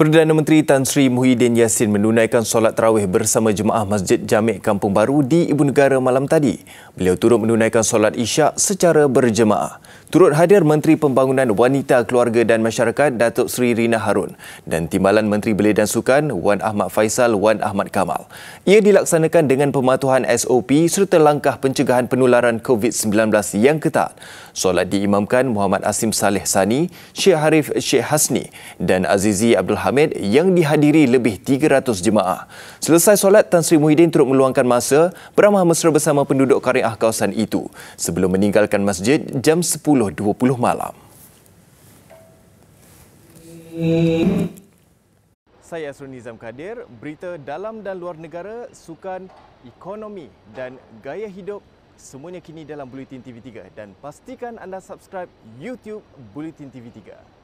Perdana Menteri Tan Sri Muhyiddin Yassin menunaikan solat tarawih bersama jemaah Masjid Jamek Kampung Baru di Ibu Negara malam tadi. Beliau turut menunaikan solat isyak secara berjemaah turut hadir Menteri Pembangunan Wanita, Keluarga dan Masyarakat Datuk Seri Rina Harun dan Timbalan Menteri Belia dan Sukan Wan Ahmad Faisal Wan Ahmad Kamal. Ia dilaksanakan dengan pematuhan SOP serta langkah pencegahan penularan COVID-19 yang ketat. Solat diimamkan Muhammad Asim Saleh Sani, Syekh Harif Syekh Hasni dan Azizi Abdul Hamid yang dihadiri lebih 300 jemaah. Selesai solat, Tan Sri Muhyiddin turut meluangkan masa beramah mesra bersama penduduk karyah kawasan itu sebelum meninggalkan masjid jam 10.20 malam. Saya Asrul Nizam Kadir, berita dalam dan luar negara, sukan, ekonomi dan gaya hidup semuanya kini dalam Bulletin TV3 dan pastikan anda subscribe YouTube Bulletin TV3.